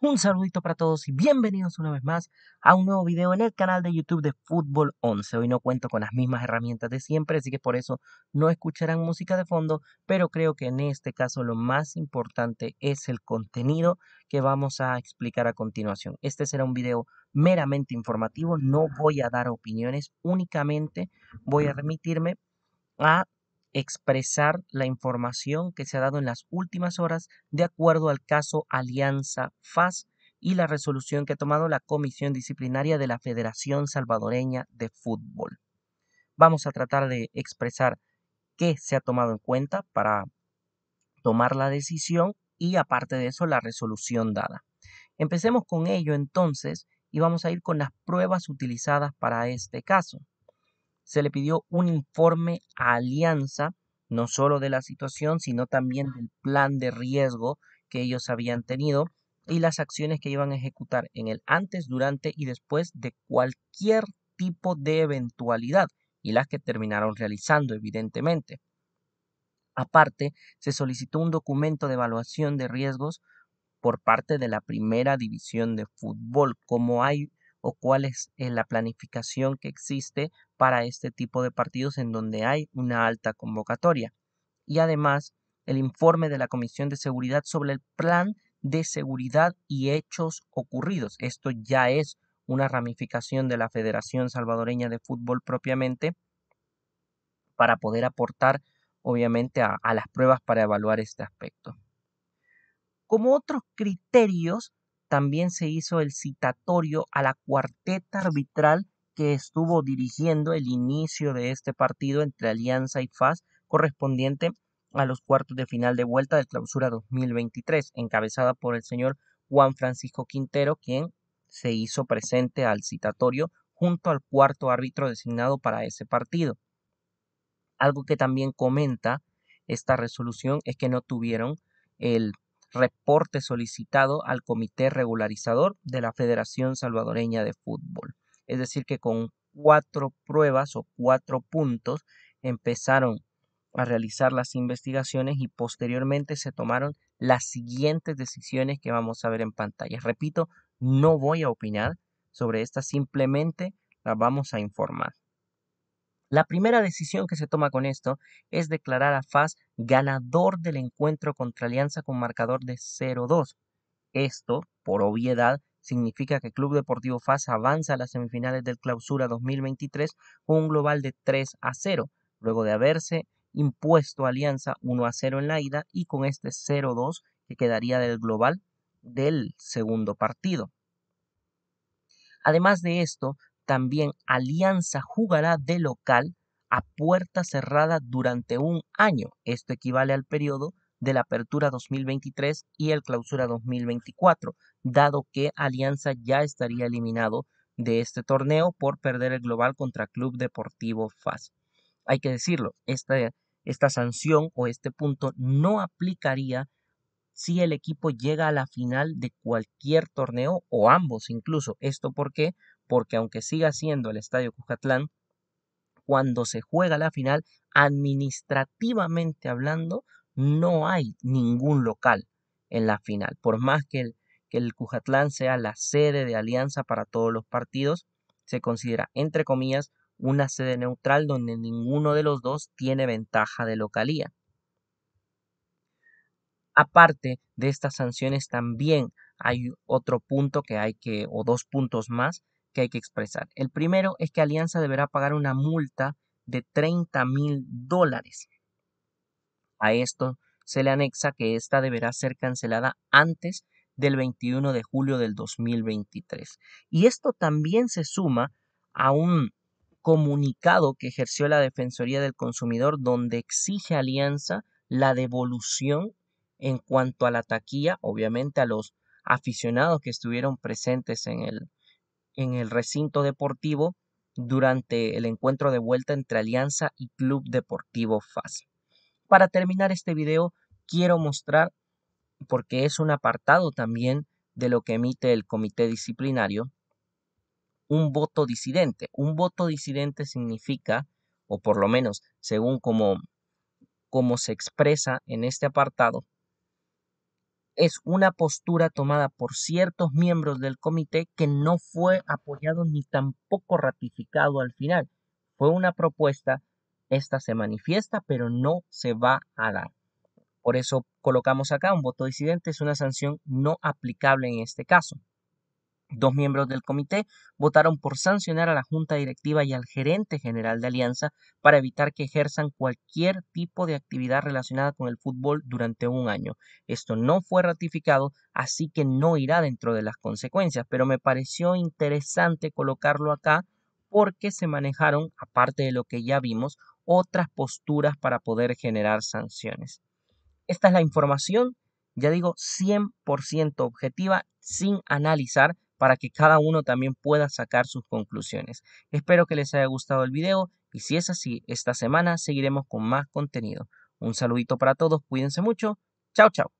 Un saludito para todos y bienvenidos una vez más a un nuevo video en el canal de YouTube de Fútbol 11. Hoy no cuento con las mismas herramientas de siempre, así que por eso no escucharán música de fondo, pero creo que en este caso lo más importante es el contenido que vamos a explicar a continuación. Este será un video meramente informativo, no voy a dar opiniones, únicamente voy a remitirme a expresar la información que se ha dado en las últimas horas de acuerdo al caso Alianza FAS y la resolución que ha tomado la Comisión Disciplinaria de la Federación Salvadoreña de Fútbol. Vamos a tratar de expresar qué se ha tomado en cuenta para tomar la decisión y aparte de eso la resolución dada. Empecemos con ello entonces y vamos a ir con las pruebas utilizadas para este caso se le pidió un informe a Alianza, no solo de la situación, sino también del plan de riesgo que ellos habían tenido y las acciones que iban a ejecutar en el antes, durante y después de cualquier tipo de eventualidad y las que terminaron realizando, evidentemente. Aparte, se solicitó un documento de evaluación de riesgos por parte de la primera división de fútbol, como hay o cuál es eh, la planificación que existe para este tipo de partidos en donde hay una alta convocatoria. Y además, el informe de la Comisión de Seguridad sobre el plan de seguridad y hechos ocurridos. Esto ya es una ramificación de la Federación Salvadoreña de Fútbol propiamente para poder aportar obviamente a las pruebas para evaluar este aspecto. Como otros criterios también se hizo el citatorio a la cuarteta arbitral que estuvo dirigiendo el inicio de este partido entre Alianza y FAS correspondiente a los cuartos de final de vuelta del clausura 2023, encabezada por el señor Juan Francisco Quintero, quien se hizo presente al citatorio junto al cuarto árbitro designado para ese partido. Algo que también comenta esta resolución es que no tuvieron el reporte solicitado al Comité Regularizador de la Federación Salvadoreña de Fútbol. Es decir, que con cuatro pruebas o cuatro puntos empezaron a realizar las investigaciones y posteriormente se tomaron las siguientes decisiones que vamos a ver en pantalla. Repito, no voy a opinar sobre estas, simplemente las vamos a informar. La primera decisión que se toma con esto es declarar a FAS ganador del encuentro contra Alianza con marcador de 0-2. Esto, por obviedad, significa que Club Deportivo FAS avanza a las semifinales del Clausura 2023 con un global de 3 a 0, luego de haberse impuesto a Alianza 1 0 en la ida y con este 0-2 que quedaría del global del segundo partido. Además de esto, también Alianza jugará de local a puerta cerrada durante un año. Esto equivale al periodo de la apertura 2023 y el clausura 2024, dado que Alianza ya estaría eliminado de este torneo por perder el global contra Club Deportivo FAS. Hay que decirlo, esta, esta sanción o este punto no aplicaría si el equipo llega a la final de cualquier torneo o ambos incluso. ¿Esto por qué? Porque aunque siga siendo el Estadio Cujatlán, cuando se juega la final, administrativamente hablando, no hay ningún local en la final. Por más que el, que el Cujatlán sea la sede de alianza para todos los partidos, se considera, entre comillas, una sede neutral donde ninguno de los dos tiene ventaja de localía. Aparte de estas sanciones, también hay otro punto que hay que, o dos puntos más que hay que expresar. El primero es que Alianza deberá pagar una multa de 30 mil dólares. A esto se le anexa que esta deberá ser cancelada antes del 21 de julio del 2023. Y esto también se suma a un comunicado que ejerció la Defensoría del Consumidor donde exige Alianza la devolución en cuanto a la taquilla, obviamente a los aficionados que estuvieron presentes en el, en el recinto deportivo durante el encuentro de vuelta entre Alianza y Club Deportivo FAS. Para terminar este video, quiero mostrar, porque es un apartado también de lo que emite el comité disciplinario, un voto disidente. Un voto disidente significa, o por lo menos según como, como se expresa en este apartado, es una postura tomada por ciertos miembros del comité que no fue apoyado ni tampoco ratificado al final. Fue una propuesta, esta se manifiesta, pero no se va a dar. Por eso colocamos acá un voto disidente, es una sanción no aplicable en este caso. Dos miembros del comité votaron por sancionar a la Junta Directiva y al gerente general de Alianza para evitar que ejerzan cualquier tipo de actividad relacionada con el fútbol durante un año. Esto no fue ratificado, así que no irá dentro de las consecuencias, pero me pareció interesante colocarlo acá porque se manejaron, aparte de lo que ya vimos, otras posturas para poder generar sanciones. Esta es la información, ya digo, 100% objetiva, sin analizar para que cada uno también pueda sacar sus conclusiones. Espero que les haya gustado el video y si es así, esta semana seguiremos con más contenido. Un saludito para todos, cuídense mucho, chao chao.